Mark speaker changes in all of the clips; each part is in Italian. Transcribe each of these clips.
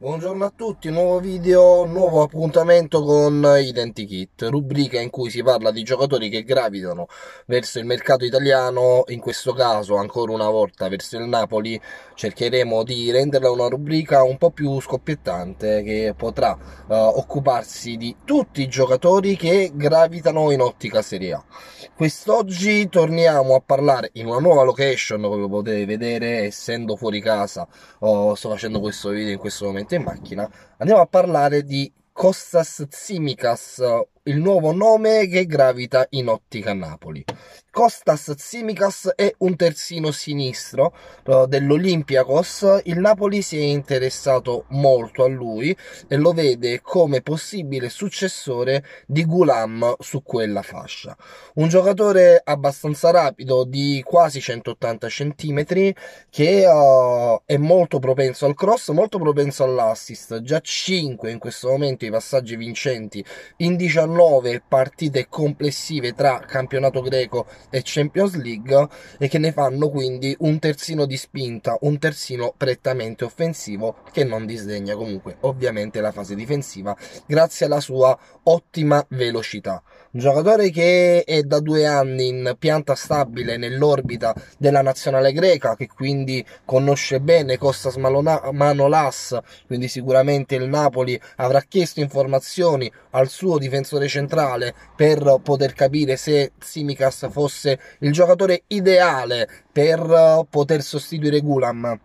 Speaker 1: Buongiorno a tutti, nuovo video, nuovo appuntamento con Identikit, rubrica in cui si parla di giocatori che gravitano verso il mercato italiano, in questo caso ancora una volta verso il Napoli, cercheremo di renderla una rubrica un po' più scoppiettante che potrà uh, occuparsi di tutti i giocatori che gravitano in ottica Serie A. Quest'oggi torniamo a parlare in una nuova location, come potete vedere, essendo fuori casa, oh, sto facendo questo video in questo momento in macchina. Andiamo a parlare di Costas Tsimikas, il nuovo nome che gravita in ottica Napoli. Costas Tsimikas è un terzino sinistro eh, dell'Olympiakos. Il Napoli si è interessato molto a lui e lo vede come possibile successore di Gulam su quella fascia. Un giocatore abbastanza rapido di quasi 180 cm che uh, è molto propenso al cross, molto propenso all'assist. Già 5 in questo momento i passaggi vincenti in 19 19 partite complessive tra campionato greco e Champions League e che ne fanno quindi un terzino di spinta, un terzino prettamente offensivo che non disdegna comunque ovviamente la fase difensiva grazie alla sua ottima velocità. Un giocatore che è da due anni in pianta stabile nell'orbita della nazionale greca, che quindi conosce bene Costas Manolas, quindi sicuramente il Napoli avrà chiesto informazioni al suo difensore centrale per poter capire se Simicas fosse il giocatore ideale per poter sostituire Gulam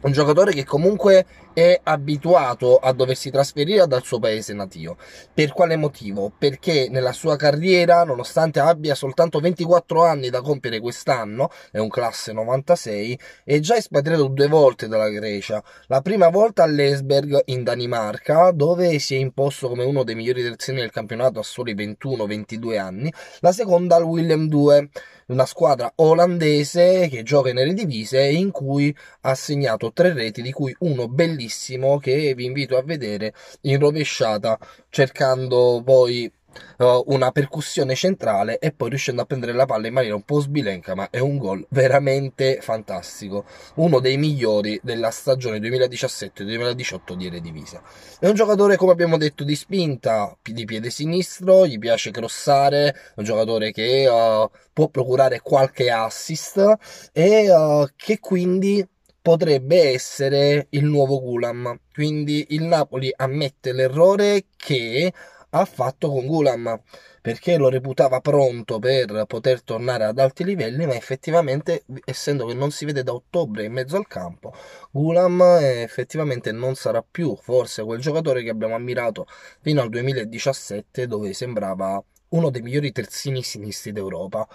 Speaker 1: un giocatore che comunque è abituato a doversi trasferire dal suo paese natio. Per quale motivo? Perché nella sua carriera, nonostante abbia soltanto 24 anni da compiere quest'anno, è un classe 96, è già espatriato due volte dalla Grecia. La prima volta all'Esberg in Danimarca, dove si è imposto come uno dei migliori terzini del campionato a soli 21-22 anni, la seconda al William 2 una squadra olandese che gioca nelle divise in cui ha segnato tre reti, di cui uno bellissimo che vi invito a vedere in rovesciata cercando poi eh, una percussione centrale e poi riuscendo a prendere la palla in maniera un po' sbilenca, ma è un gol veramente fantastico, uno dei migliori della stagione 2017-2018 di Eredivisie. È un giocatore, come abbiamo detto, di spinta, di piede sinistro, gli piace crossare, è un giocatore che uh, può procurare qualche assist e uh, che quindi potrebbe essere il nuovo Gulam. Quindi il Napoli ammette l'errore che ha fatto con Gulam perché lo reputava pronto per poter tornare ad alti livelli ma effettivamente essendo che non si vede da ottobre in mezzo al campo Gulam eh, effettivamente non sarà più forse quel giocatore che abbiamo ammirato fino al 2017 dove sembrava uno dei migliori terzini sinistri d'Europa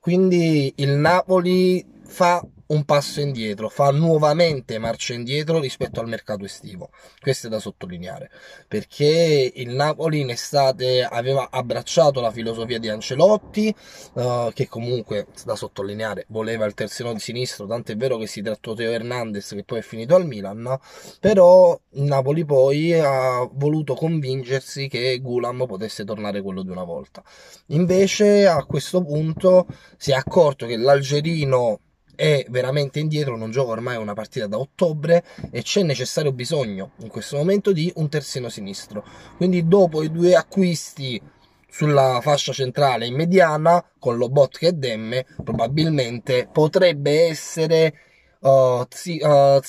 Speaker 1: quindi il Napoli fa un passo indietro, fa nuovamente marcia indietro rispetto al mercato estivo. Questo è da sottolineare, perché il Napoli in estate aveva abbracciato la filosofia di Ancelotti, eh, che comunque, da sottolineare, voleva il terzino di sinistro, tant'è vero che si trattò Teo Hernandez che poi è finito al Milan, però il Napoli poi ha voluto convincersi che Gulam potesse tornare quello di una volta. Invece a questo punto si è accorto che l'Algerino è veramente indietro, non gioca ormai una partita da ottobre e c'è necessario bisogno in questo momento di un terzino sinistro. Quindi dopo i due acquisti sulla fascia centrale in mediana con Lobotka e Demme, probabilmente potrebbe essere uh, uh,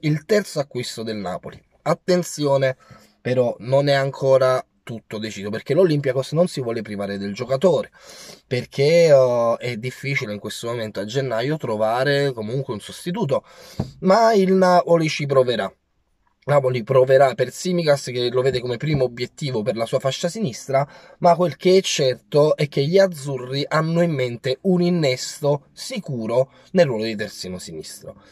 Speaker 1: il terzo acquisto del Napoli. Attenzione, però non è ancora tutto deciso, perché l'Olympiacos non si vuole privare del giocatore, perché uh, è difficile in questo momento a gennaio trovare comunque un sostituto, ma il Napoli ci proverà. Napoli proverà per Simigas che lo vede come primo obiettivo per la sua fascia sinistra, ma quel che è certo è che gli azzurri hanno in mente un innesto sicuro nel ruolo di terzino sinistro.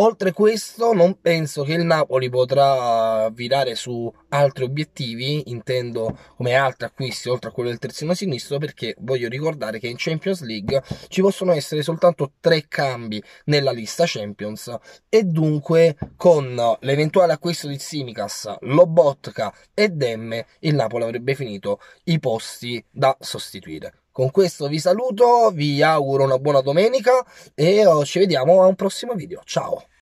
Speaker 1: Oltre questo, non penso che il Napoli potrà virare su altri obiettivi, intendo come altri acquisti oltre a quello del terzino sinistro, perché voglio ricordare che in Champions League ci possono essere soltanto tre cambi nella lista Champions e dunque con l'eventuale acquisto di Simicas, Lobotka e Demme il Napoli avrebbe finito i posti da sostituire. Con questo vi saluto, vi auguro una buona domenica e eh, ci vediamo a un prossimo video. Ciao!